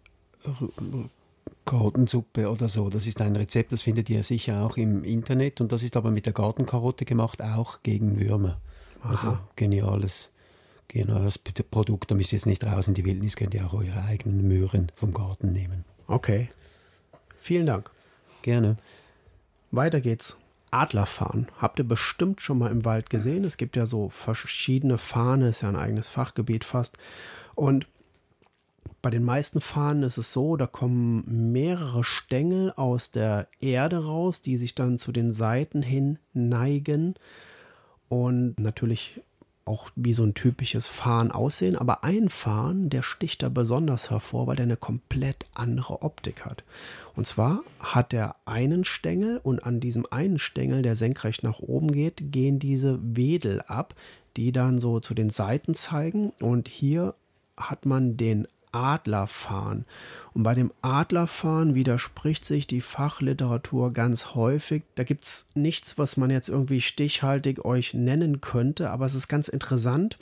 Karottensuppe oder so. Das ist ein Rezept, das findet ihr sicher auch im Internet und das ist aber mit der Gartenkarotte gemacht, auch gegen Würmer. Aha. Also geniales, geniales Produkt. Da müsst ihr jetzt nicht raus in die Wildnis, könnt ihr auch eure eigenen Möhren vom Garten nehmen. Okay. Vielen Dank. Gerne. Weiter geht's. Adlerfahnen habt ihr bestimmt schon mal im Wald gesehen. Es gibt ja so verschiedene Fahnen, ist ja ein eigenes Fachgebiet fast. Und bei den meisten Fahnen ist es so, da kommen mehrere Stängel aus der Erde raus, die sich dann zu den Seiten hin neigen. Und natürlich auch wie so ein typisches Fahnen aussehen, aber ein Fahnen, der sticht da besonders hervor, weil der eine komplett andere Optik hat. Und zwar hat er einen Stängel und an diesem einen Stängel, der senkrecht nach oben geht, gehen diese Wedel ab, die dann so zu den Seiten zeigen und hier hat man den Adlerfahren. Und bei dem Adlerfahren widerspricht sich die Fachliteratur ganz häufig. Da gibt es nichts, was man jetzt irgendwie stichhaltig euch nennen könnte, aber es ist ganz interessant.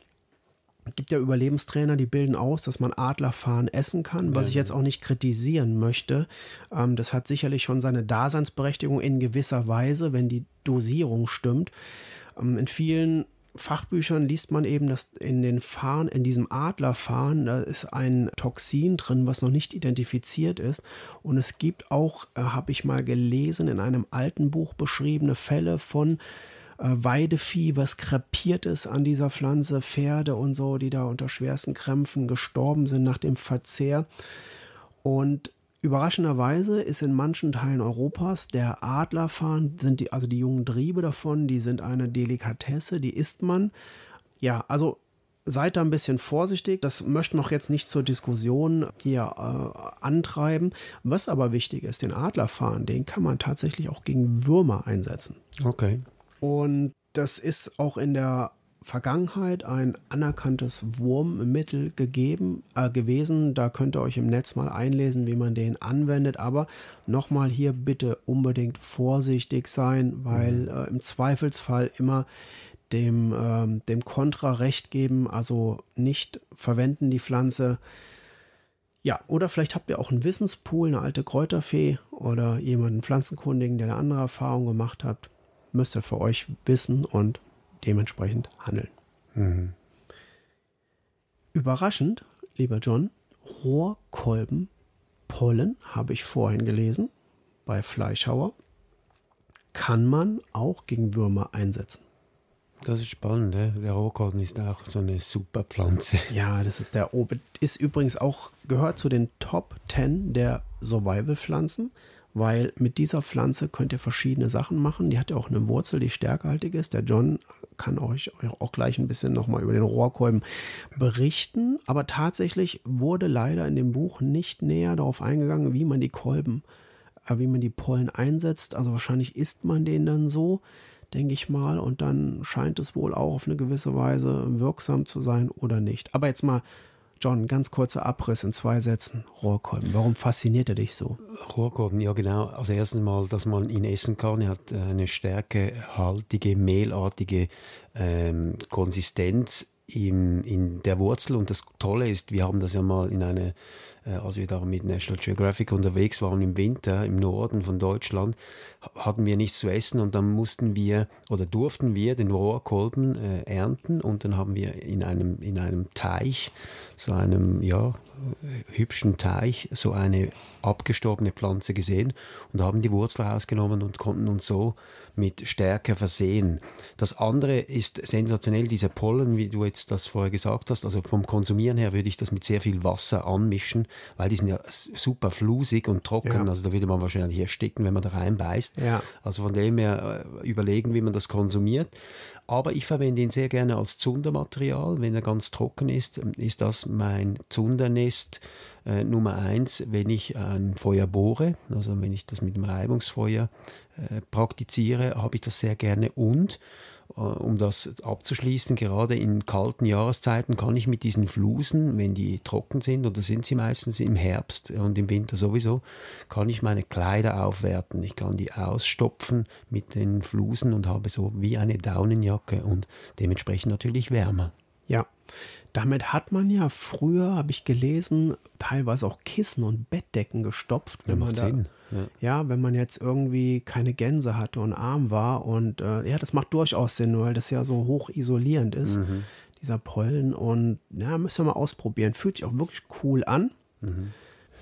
Es gibt ja Überlebenstrainer, die bilden aus, dass man Adlerfahren essen kann, was ich jetzt auch nicht kritisieren möchte. Ähm, das hat sicherlich schon seine Daseinsberechtigung in gewisser Weise, wenn die Dosierung stimmt. Ähm, in vielen Fachbüchern liest man eben, dass in den Fahren, in diesem Adlerfahren, da ist ein Toxin drin, was noch nicht identifiziert ist. Und es gibt auch, äh, habe ich mal gelesen, in einem alten Buch beschriebene Fälle von äh, Weidevieh, was krepiert ist an dieser Pflanze, Pferde und so, die da unter schwersten Krämpfen gestorben sind nach dem Verzehr. Und Überraschenderweise ist in manchen Teilen Europas der Adlerfahren, sind die, also die jungen Triebe davon, die sind eine Delikatesse, die isst man. Ja, also seid da ein bisschen vorsichtig. Das möchten wir auch jetzt nicht zur Diskussion hier äh, antreiben. Was aber wichtig ist, den Adlerfahren, den kann man tatsächlich auch gegen Würmer einsetzen. Okay. Und das ist auch in der Vergangenheit ein anerkanntes Wurmmittel gegeben, äh, gewesen. Da könnt ihr euch im Netz mal einlesen, wie man den anwendet. Aber nochmal hier bitte unbedingt vorsichtig sein, weil mhm. äh, im Zweifelsfall immer dem, äh, dem Kontra recht geben, also nicht verwenden die Pflanze. Ja, oder vielleicht habt ihr auch einen Wissenspool, eine alte Kräuterfee oder jemanden Pflanzenkundigen, der eine andere Erfahrung gemacht hat. Müsst ihr für euch wissen und dementsprechend handeln. Mhm. Überraschend, lieber John, Rohrkolben, Pollen habe ich vorhin gelesen bei Fleischhauer, kann man auch gegen Würmer einsetzen. Das ist spannend, ne? der Rohrkolben ist auch so eine super Pflanze. *laughs* Ja, das ist der Obel, ist übrigens auch, gehört zu den Top 10 der Survival-Pflanzen weil mit dieser Pflanze könnt ihr verschiedene Sachen machen. Die hat ja auch eine Wurzel, die stärkehaltig ist. Der John kann euch auch gleich ein bisschen nochmal über den Rohrkolben berichten. Aber tatsächlich wurde leider in dem Buch nicht näher darauf eingegangen, wie man die Kolben, äh, wie man die Pollen einsetzt. Also wahrscheinlich isst man den dann so, denke ich mal. Und dann scheint es wohl auch auf eine gewisse Weise wirksam zu sein oder nicht. Aber jetzt mal John, ganz kurzer Abriss in zwei Sätzen. Rohrkolben, warum fasziniert er dich so? Rohrkolben, ja genau. Also erstens mal, dass man ihn essen kann. Er hat äh, eine stärke, mehlartige ähm, Konsistenz in, in der Wurzel. Und das Tolle ist, wir haben das ja mal in einer äh, als wir da mit National Geographic unterwegs waren im Winter im Norden von Deutschland, hatten wir nichts zu essen und dann mussten wir oder durften wir den Rohrkolben äh, ernten und dann haben wir in einem, in einem Teich, so einem ja, äh, hübschen Teich, so eine abgestorbene Pflanze gesehen und haben die Wurzel rausgenommen und konnten uns so mit Stärke versehen. Das andere ist sensationell, dieser Pollen, wie du jetzt das vorher gesagt hast, also vom Konsumieren her würde ich das mit sehr viel Wasser anmischen, weil die sind ja super flusig und trocken. Ja. Also da würde man wahrscheinlich ersticken, wenn man da reinbeißt. Ja. Also von dem her äh, überlegen, wie man das konsumiert. Aber ich verwende ihn sehr gerne als Zundermaterial. Wenn er ganz trocken ist, ist das mein Zundernest äh, Nummer eins, wenn ich ein Feuer bohre. Also wenn ich das mit dem Reibungsfeuer äh, praktiziere, habe ich das sehr gerne und äh, um das abzuschließen, gerade in kalten Jahreszeiten kann ich mit diesen Flusen, wenn die trocken sind, oder sind sie meistens im Herbst und im Winter sowieso, kann ich meine Kleider aufwerten. Ich kann die ausstopfen mit den Flusen und habe so wie eine Daunenjacke und dementsprechend natürlich wärmer. Ja, damit hat man ja früher, habe ich gelesen, teilweise auch Kissen und Bettdecken gestopft, wenn man da, ja. ja. wenn man jetzt irgendwie keine Gänse hatte und arm war und äh, ja, das macht durchaus Sinn, weil das ja so hoch isolierend ist, mhm. dieser Pollen und ja, müssen wir mal ausprobieren. Fühlt sich auch wirklich cool an. Mhm.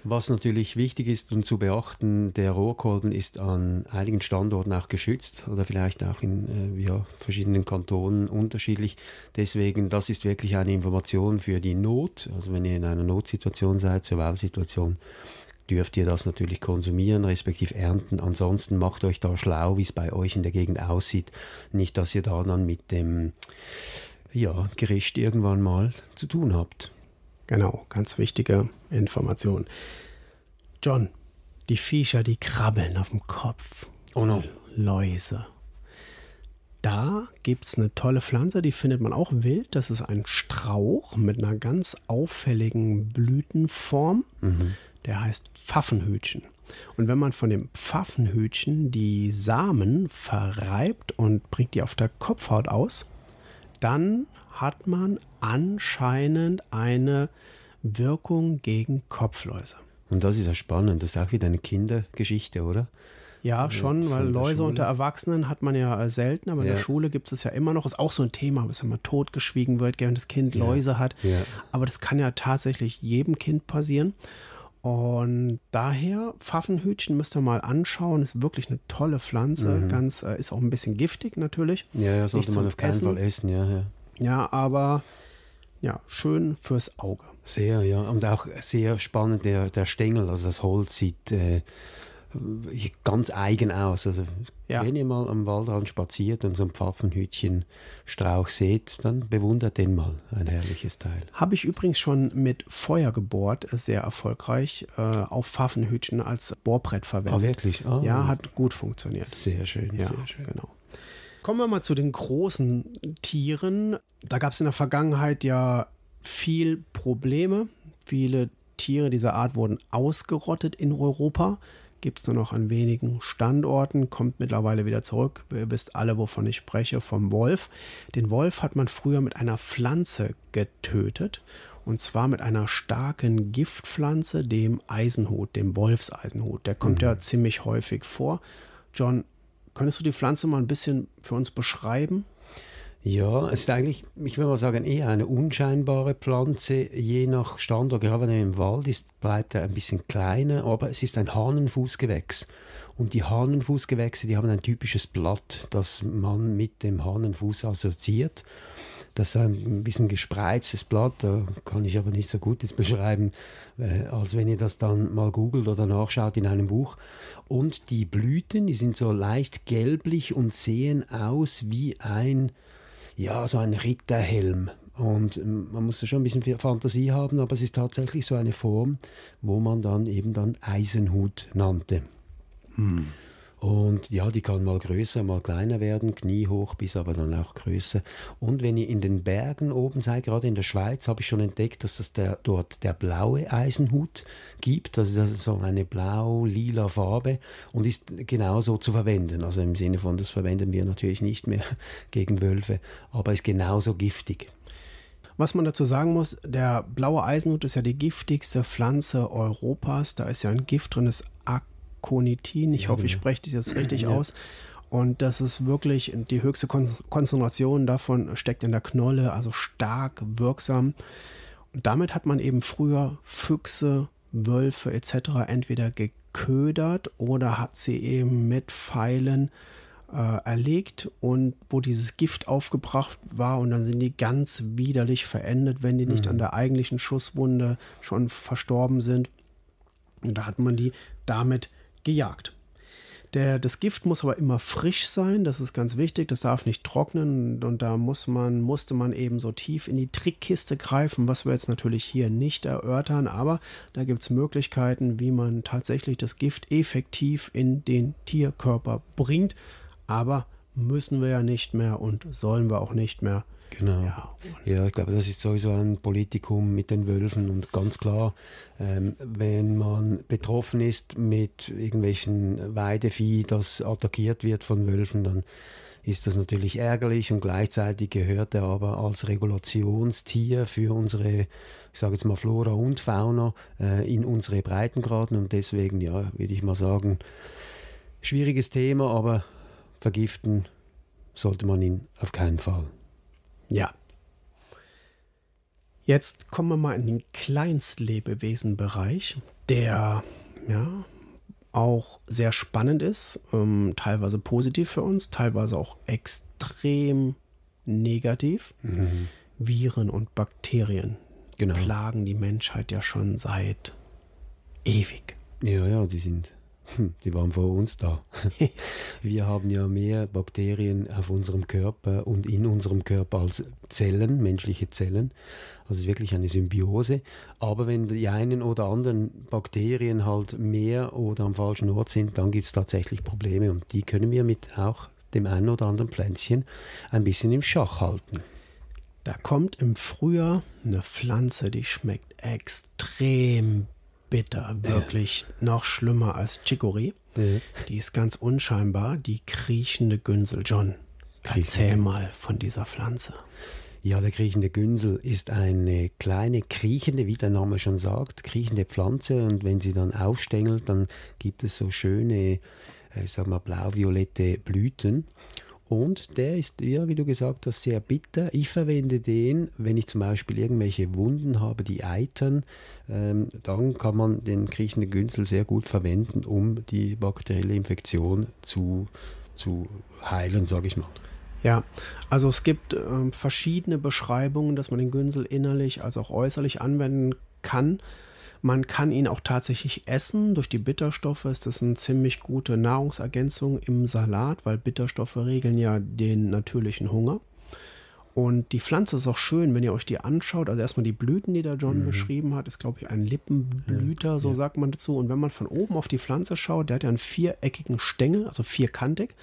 Was natürlich wichtig ist und zu beachten, der Rohrkolben ist an einigen Standorten auch geschützt oder vielleicht auch in äh, ja, verschiedenen Kantonen unterschiedlich. Deswegen, das ist wirklich eine Information für die Not. Also wenn ihr in einer Notsituation seid, Survival-Situation, dürft ihr das natürlich konsumieren, respektive ernten. Ansonsten macht euch da schlau, wie es bei euch in der Gegend aussieht. Nicht, dass ihr da dann mit dem ja, Gericht irgendwann mal zu tun habt. Genau, ganz wichtige Information. John, die Viecher, die krabbeln auf dem Kopf. Oh no. Läuse. Da gibt es eine tolle Pflanze, die findet man auch wild. Das ist ein Strauch mit einer ganz auffälligen Blütenform. Mhm. Der heißt Pfaffenhütchen. Und wenn man von dem Pfaffenhütchen die Samen verreibt und bringt die auf der Kopfhaut aus, dann hat man anscheinend eine Wirkung gegen Kopfläuse. Und das ist ja spannend. Das ist auch wieder eine Kindergeschichte, oder? Ja, also schon, weil Läuse Schule. unter Erwachsenen hat man ja äh, selten, aber ja. in der Schule gibt es ja immer noch. Ist auch so ein Thema, bis immer totgeschwiegen wird, wenn das Kind ja. Läuse hat. Ja. Aber das kann ja tatsächlich jedem Kind passieren. Und daher, Pfaffenhütchen müsst ihr mal anschauen, ist wirklich eine tolle Pflanze. Mhm. Ganz, äh, ist auch ein bisschen giftig natürlich. Ja, ja sollte man auf keinen essen. Fall essen, ja, ja. Ja, aber ja, schön fürs Auge. Sehr, ja. Und auch sehr spannend, der, der Stängel, also das Holz sieht äh, ganz eigen aus. Also ja. wenn ihr mal am Waldrand spaziert und so ein Pfaffenhütchenstrauch seht, dann bewundert den mal. Ein herrliches Teil. Habe ich übrigens schon mit Feuer gebohrt, sehr erfolgreich, äh, auf Pfaffenhütchen als Bohrbrett verwendet. Ah, wirklich? Ah, ja, hat gut funktioniert. Sehr schön, ja, sehr schön. Genau. Kommen wir mal zu den großen Tieren. Da gab es in der Vergangenheit ja viel Probleme. Viele Tiere dieser Art wurden ausgerottet in Europa. Gibt es nur noch an wenigen Standorten, kommt mittlerweile wieder zurück. Ihr wisst alle, wovon ich spreche, vom Wolf. Den Wolf hat man früher mit einer Pflanze getötet. Und zwar mit einer starken Giftpflanze, dem Eisenhut, dem Wolfseisenhut. Der kommt mhm. ja ziemlich häufig vor. John Könntest du die Pflanze mal ein bisschen für uns beschreiben? Ja, es ist eigentlich, ich würde mal sagen, eher eine unscheinbare Pflanze. Je nach Standort, gerade wenn er im Wald ist, bleibt er ein bisschen kleiner, aber es ist ein Hahnenfußgewächs. Und die Hahnenfußgewächse, die haben ein typisches Blatt, das man mit dem Hahnenfuß assoziiert. Das ist ein bisschen gespreiztes Blatt, da kann ich aber nicht so gut jetzt beschreiben, äh, als wenn ihr das dann mal googelt oder nachschaut in einem Buch. Und die Blüten, die sind so leicht gelblich und sehen aus wie ein, ja, so ein Ritterhelm. Und ähm, man muss da schon ein bisschen Fantasie haben, aber es ist tatsächlich so eine Form, wo man dann eben dann Eisenhut nannte. Hm. Und ja, die kann mal größer, mal kleiner werden, kniehoch bis aber dann auch größer. Und wenn ihr in den Bergen oben seid, gerade in der Schweiz, habe ich schon entdeckt, dass es der, dort der blaue Eisenhut gibt. Also das ist so also eine blau-lila Farbe und ist genauso zu verwenden. Also im Sinne von, das verwenden wir natürlich nicht mehr *laughs* gegen Wölfe, aber ist genauso giftig. Was man dazu sagen muss, der blaue Eisenhut ist ja die giftigste Pflanze Europas. Da ist ja ein Gift drin, das Konitin. Ich ja, hoffe, genau. ich spreche das jetzt richtig ja. aus. Und das ist wirklich die höchste Konzentration davon steckt in der Knolle, also stark wirksam. Und damit hat man eben früher Füchse, Wölfe etc. entweder geködert oder hat sie eben mit Pfeilen äh, erlegt und wo dieses Gift aufgebracht war und dann sind die ganz widerlich verendet, wenn die nicht mhm. an der eigentlichen Schusswunde schon verstorben sind. Und da hat man die damit gejagt. Der, das Gift muss aber immer frisch sein, das ist ganz wichtig, das darf nicht trocknen und da muss man, musste man eben so tief in die Trickkiste greifen, was wir jetzt natürlich hier nicht erörtern, aber da gibt es Möglichkeiten, wie man tatsächlich das Gift effektiv in den Tierkörper bringt, aber müssen wir ja nicht mehr und sollen wir auch nicht mehr Genau. Ja, ja, ich glaube, das ist sowieso ein Politikum mit den Wölfen und ganz klar, ähm, wenn man betroffen ist mit irgendwelchen Weidevieh, das attackiert wird von Wölfen, dann ist das natürlich ärgerlich und gleichzeitig gehört er aber als Regulationstier für unsere, ich sage jetzt mal Flora und Fauna äh, in unsere Breitengraden und deswegen, ja, würde ich mal sagen, schwieriges Thema, aber vergiften sollte man ihn auf keinen Fall. Ja. Jetzt kommen wir mal in den Kleinstlebewesenbereich, der ja auch sehr spannend ist, ähm, teilweise positiv für uns, teilweise auch extrem negativ. Mhm. Viren und Bakterien genau. plagen die Menschheit ja schon seit ewig. Ja, ja, die sind hm, die waren vor uns da. *laughs* Wir haben ja mehr Bakterien auf unserem Körper und in unserem Körper als Zellen, menschliche Zellen. Also es ist wirklich eine Symbiose. Aber wenn die einen oder anderen Bakterien halt mehr oder am falschen Ort sind, dann gibt es tatsächlich Probleme. Und die können wir mit auch dem einen oder anderen Pflänzchen ein bisschen im Schach halten. Da kommt im Frühjahr eine Pflanze, die schmeckt extrem bitter, wirklich ja. noch schlimmer als Chicory. Mhm. Die ist ganz unscheinbar, die kriechende Günsel. John, erzähl mal von dieser Pflanze. Ja, der kriechende Günsel ist eine kleine kriechende, wie der Name schon sagt, kriechende Pflanze und wenn sie dann aufstängelt, dann gibt es so schöne, äh, ich sag mal, blau-violette Blüten und der ist, ja, wie du gesagt hast, sehr bitter. Ich verwende den, wenn ich zum Beispiel irgendwelche Wunden habe, die eitern, ähm, dann kann man den kriechenden Günzel sehr gut verwenden, um die bakterielle Infektion zu, zu heilen, sage ich mal. Ja, also es gibt ähm, verschiedene Beschreibungen, dass man den Günsel innerlich als auch äußerlich anwenden kann. Man kann ihn auch tatsächlich essen. Durch die Bitterstoffe ist das eine ziemlich gute Nahrungsergänzung im Salat, weil Bitterstoffe regeln ja den natürlichen Hunger. Und die Pflanze ist auch schön, wenn ihr euch die anschaut. Also erstmal die Blüten, die der John mhm. beschrieben hat, ist, glaube ich, ein Lippenblüter, so ja. sagt man dazu. Und wenn man von oben auf die Pflanze schaut, der hat ja einen viereckigen Stängel, also vierkantig.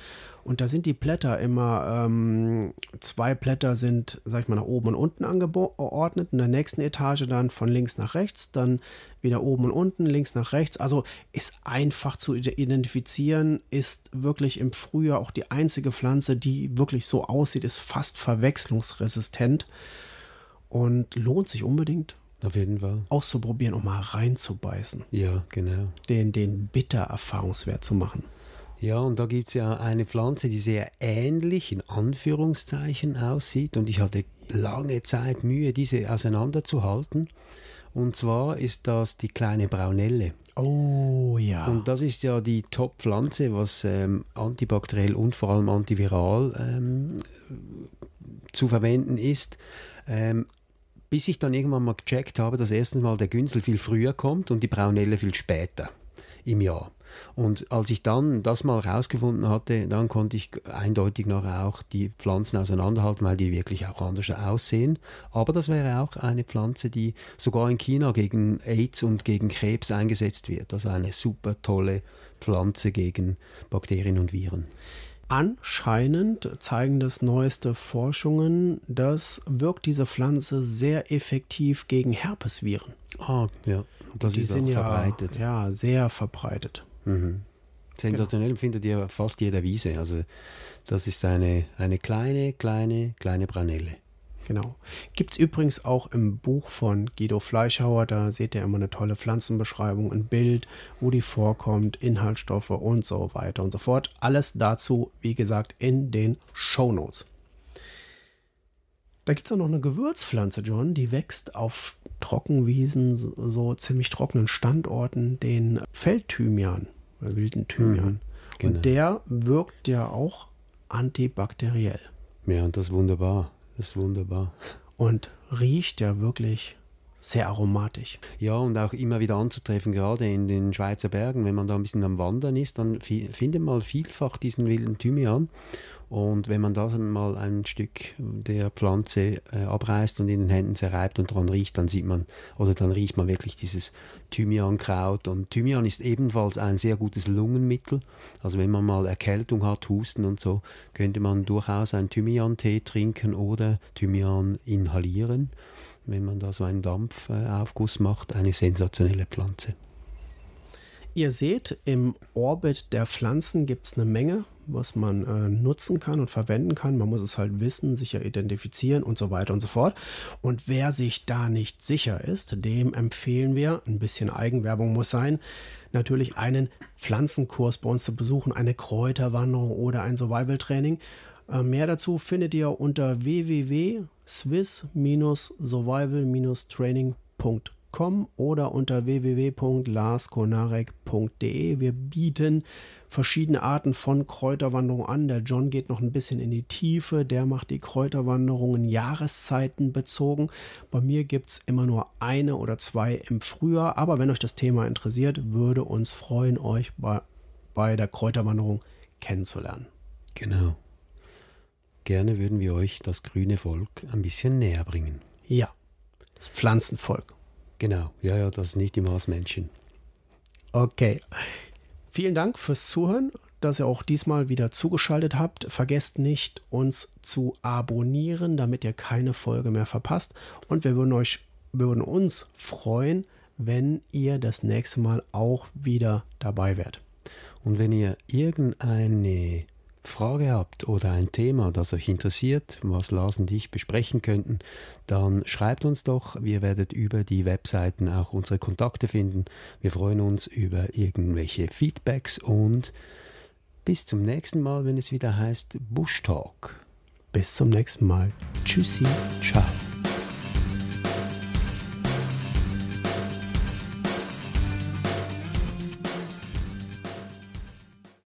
Und da sind die Blätter immer, ähm, zwei Blätter sind, sag ich mal, nach oben und unten angeordnet. In der nächsten Etage dann von links nach rechts, dann wieder oben und unten, links nach rechts. Also ist einfach zu identifizieren, ist wirklich im Frühjahr auch die einzige Pflanze, die wirklich so aussieht, ist fast verwechslungsresistent und lohnt sich unbedingt. Auf jeden Fall. Auszuprobieren und mal reinzubeißen. Ja, genau. Den, den Bitter-Erfahrungswert zu machen. Ja, und da gibt es ja eine Pflanze, die sehr ähnlich in Anführungszeichen aussieht und ich hatte lange Zeit Mühe, diese auseinanderzuhalten. Und zwar ist das die kleine Braunelle. Oh ja. Und das ist ja die Top-Pflanze, was ähm, antibakteriell und vor allem antiviral ähm, zu verwenden ist. Ähm, bis ich dann irgendwann mal gecheckt habe, dass erstens mal der Günzel viel früher kommt und die Braunelle viel später im Jahr. Und als ich dann das mal rausgefunden hatte, dann konnte ich eindeutig nachher auch die Pflanzen auseinanderhalten, weil die wirklich auch anders aussehen. Aber das wäre auch eine Pflanze, die sogar in China gegen AIDS und gegen Krebs eingesetzt wird. Also eine super tolle Pflanze gegen Bakterien und Viren. Anscheinend zeigen das neueste Forschungen, dass wirkt diese Pflanze sehr effektiv gegen Herpesviren. Ah, ja, das Die ist sind ja, verbreitet. Ja, sehr verbreitet. Mhm. Sensationell findet ihr fast jeder Wiese. Also das ist eine, eine kleine, kleine, kleine Branelle. Genau. Gibt es übrigens auch im Buch von Guido Fleischhauer, da seht ihr immer eine tolle Pflanzenbeschreibung, ein Bild, wo die vorkommt, Inhaltsstoffe und so weiter und so fort. Alles dazu, wie gesagt, in den Show Notes. Da gibt es auch noch eine Gewürzpflanze, John, die wächst auf Trockenwiesen, so ziemlich trockenen Standorten, den Feldthymian, äh, wilden Thymian. Mhm, genau. Und der wirkt ja auch antibakteriell. Ja, und das ist wunderbar. Das ist wunderbar. Und riecht ja wirklich sehr aromatisch. Ja, und auch immer wieder anzutreffen, gerade in den Schweizer Bergen, wenn man da ein bisschen am Wandern ist, dann findet man vielfach diesen wilden Thymian. Und wenn man das mal ein Stück der Pflanze äh, abreißt und in den Händen zerreibt und dran riecht, dann sieht man, oder dann riecht man wirklich dieses Thymiankraut. Und Thymian ist ebenfalls ein sehr gutes Lungenmittel. Also wenn man mal Erkältung hat, Husten und so, könnte man durchaus einen Thymian-Tee trinken oder Thymian inhalieren. Wenn man da so einen Dampfaufguss macht, eine sensationelle Pflanze. Ihr seht, im Orbit der Pflanzen gibt es eine Menge, was man äh, nutzen kann und verwenden kann. Man muss es halt wissen, sicher identifizieren und so weiter und so fort. Und wer sich da nicht sicher ist, dem empfehlen wir, ein bisschen Eigenwerbung muss sein, natürlich einen Pflanzenkurs bei uns zu besuchen, eine Kräuterwanderung oder ein Survival-Training. Äh, mehr dazu findet ihr unter www.swiss-survival-training.com wwwlars oder unter www.larskonarek.de. Wir bieten verschiedene Arten von Kräuterwanderung an. Der John geht noch ein bisschen in die Tiefe, der macht die Kräuterwanderungen Jahreszeiten bezogen. Bei mir gibt es immer nur eine oder zwei im Frühjahr, aber wenn euch das Thema interessiert, würde uns freuen, euch bei, bei der Kräuterwanderung kennenzulernen. Genau. Gerne würden wir euch das grüne Volk ein bisschen näher bringen. Ja, das Pflanzenvolk. Genau, ja, ja, das sind nicht die Marsmenschen. Okay. Vielen Dank fürs Zuhören, dass ihr auch diesmal wieder zugeschaltet habt. Vergesst nicht, uns zu abonnieren, damit ihr keine Folge mehr verpasst. Und wir würden, euch, würden uns freuen, wenn ihr das nächste Mal auch wieder dabei wärt. Und wenn ihr irgendeine Frage habt oder ein Thema, das euch interessiert, was Lars und ich besprechen könnten, dann schreibt uns doch. Wir werdet über die Webseiten auch unsere Kontakte finden. Wir freuen uns über irgendwelche Feedbacks und bis zum nächsten Mal, wenn es wieder heißt Bush Talk. Bis zum nächsten Mal. Tschüssi, ciao.